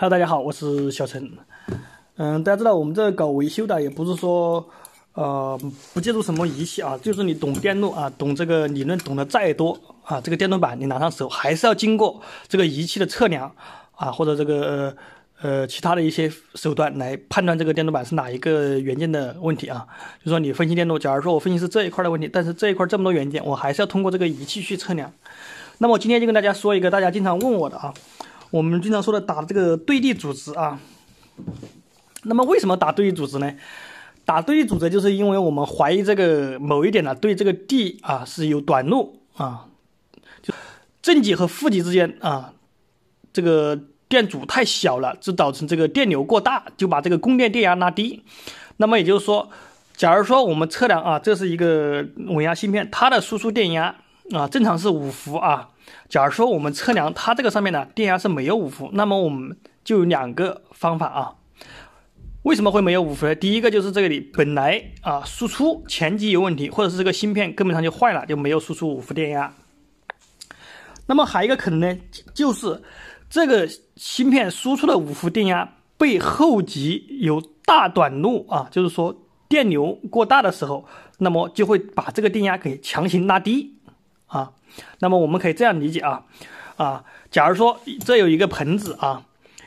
Hello，大家好，我是小陈。嗯，大家知道我们这搞维修的，也不是说呃不借助什么仪器啊，就是你懂电路啊，懂这个理论懂得再多啊，这个电路板你拿上手，还是要经过这个仪器的测量啊，或者这个呃其他的一些手段来判断这个电路板是哪一个元件的问题啊。就说你分析电路，假如说我分析是这一块的问题，但是这一块这么多元件，我还是要通过这个仪器去测量。那么今天就跟大家说一个大家经常问我的啊。我们经常说的打这个对地阻值啊，那么为什么打对地阻值呢？打对地阻值就是因为我们怀疑这个某一点呢对这个地啊是有短路啊，就正极和负极之间啊，这个电阻太小了，就导致这个电流过大，就把这个供电电压拉低。那么也就是说，假如说我们测量啊，这是一个稳压芯片，它的输出电压啊正常是五伏啊。假如说我们测量它这个上面的电压是没有五伏，那么我们就有两个方法啊。为什么会没有五伏呢？第一个就是这里本来啊输出前级有问题，或者是这个芯片根本上就坏了，就没有输出五伏电压。那么还有一个可能呢，就是这个芯片输出的五伏电压被后级有大短路啊，就是说电流过大的时候，那么就会把这个电压给强行拉低。啊，那么我们可以这样理解啊，啊，假如说这有一个盆子啊，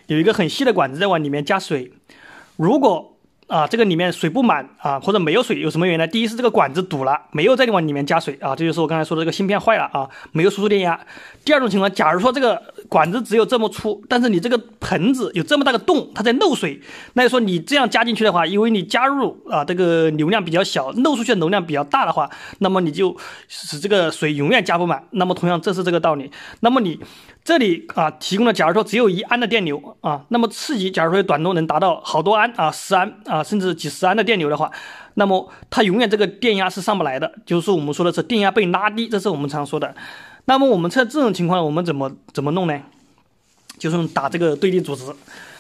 有一个很细的管子在往里面加水，如果啊这个里面水不满啊或者没有水，有什么原因？呢？第一是这个管子堵了，没有在往里面加水啊，这就是我刚才说的这个芯片坏了啊，没有输出电压。第二种情况，假如说这个管子只有这么粗，但是你这个。盆子有这么大个洞，它在漏水。那就说你这样加进去的话，因为你加入啊这个流量比较小，漏出去的流量比较大的话，那么你就使这个水永远加不满。那么同样这是这个道理。那么你这里啊提供了，假如说只有一安的电流啊，那么刺激假如说短路能达到好多安啊，十安啊，甚至几十安的电流的话，那么它永远这个电压是上不来的，就是我们说的是电压被拉低，这是我们常说的。那么我们在这种情况，我们怎么怎么弄呢？就是打这个对立组织。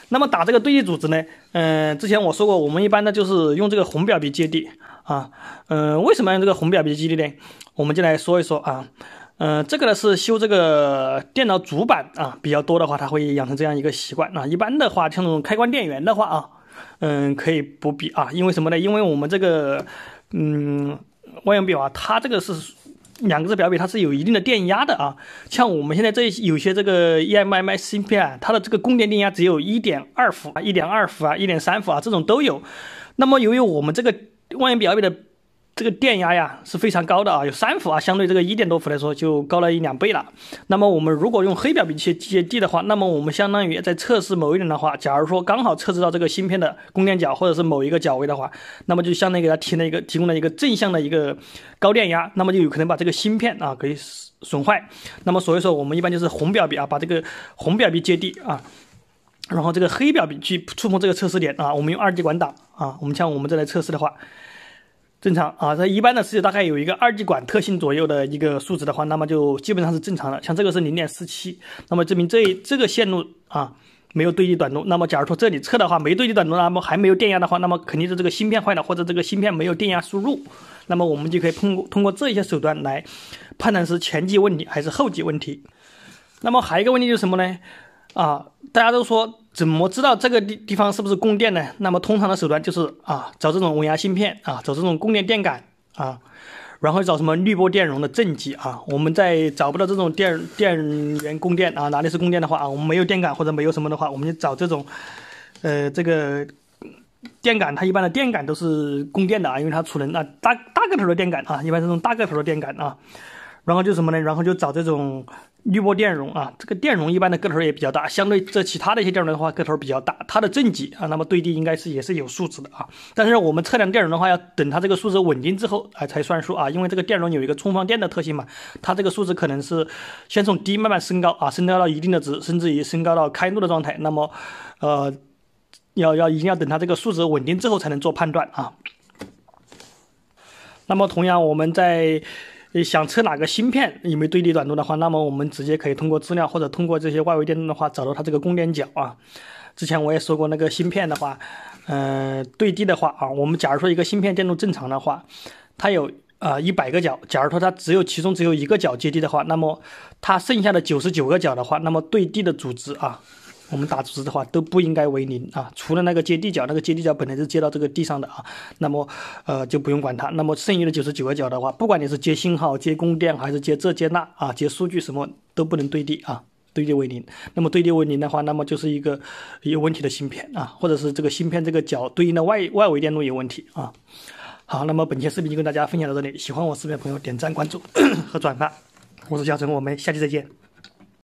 那么打这个对立组织呢？嗯，之前我说过，我们一般呢就是用这个红表笔接地啊。嗯，为什么用这个红表笔接地呢？我们就来说一说啊。嗯，这个呢是修这个电脑主板啊比较多的话，它会养成这样一个习惯啊。一般的话，像这种开关电源的话啊，嗯，可以不比啊，因为什么呢？因为我们这个嗯万用表啊，它这个是。两个字表笔它是有一定的电压的啊，像我们现在这有些这个 EMMS 芯片啊，它的这个供电电压只有一点二伏啊，一点二伏啊，一点三伏啊，这种都有。那么由于我们这个万用表笔的。这个电压呀是非常高的啊，有三伏啊，相对这个一点多伏来说就高了一两倍了。那么我们如果用黑表笔去接地的话，那么我们相当于在测试某一点的话，假如说刚好测试到这个芯片的供电角或者是某一个角位的话，那么就相当于给它提了一个提供了一个正向的一个高电压，那么就有可能把这个芯片啊给损坏。那么所以说我们一般就是红表笔啊，把这个红表笔接地啊，然后这个黑表笔去触摸这个测试点啊，我们用二极管档啊，我们像我们这来测试的话。正常啊，它一般的是大概有一个二极管特性左右的一个数值的话，那么就基本上是正常的。像这个是零点四七，那么证明这这个线路啊没有对地短路。那么假如说这里测的话没对地短路，那么还没有电压的话，那么肯定是这个芯片坏了或者这个芯片没有电压输入。那么我们就可以通过通过这些手段来判断是前级问题还是后级问题。那么还有一个问题就是什么呢？啊，大家都说。怎么知道这个地地方是不是供电呢？那么通常的手段就是啊，找这种稳压芯片啊，找这种供电电感啊，然后找什么滤波电容的正极啊。我们在找不到这种电电源供电啊，哪里是供电的话啊，我们没有电感或者没有什么的话，我们就找这种，呃，这个电感，它一般的电感都是供电的啊，因为它储能啊，大大个头的电感啊，一般是这种大个头的电感啊。然后就什么呢？然后就找这种滤波电容啊，这个电容一般的个头也比较大，相对这其他的一些电容的话，个头比较大。它的正极啊，那么对地应该是也是有数值的啊。但是我们测量电容的话，要等它这个数值稳定之后啊才算数啊，因为这个电容有一个充放电的特性嘛，它这个数值可能是先从低慢慢升高啊，升高到一定的值，甚至于升高到开路的状态。那么，呃，要要一定要等它这个数值稳定之后才能做判断啊。那么同样我们在。想测哪个芯片有没有对地短路的话，那么我们直接可以通过资料或者通过这些外围电路的话，找到它这个供电角啊。之前我也说过，那个芯片的话，嗯，对地的话啊，我们假如说一个芯片电路正常的话，它有啊一百个角，假如说它只有其中只有一个角接地的话，那么它剩下的九十九个角的话，那么对地的阻值啊。我们打组织的话都不应该为零啊，除了那个接地角，那个接地角本来就接到这个地上的啊，那么呃就不用管它。那么剩余的九十九个角的话，不管你是接信号、接供电还是接这接那啊，接数据什么都不能对地啊，对接为零。那么对接为零的话，那么就是一个有问题的芯片啊，或者是这个芯片这个角对应的外外围电路有问题啊。好，那么本期视频就跟大家分享到这里，喜欢我视频的朋友点赞、关注和转发。我是小陈，我们下期再见。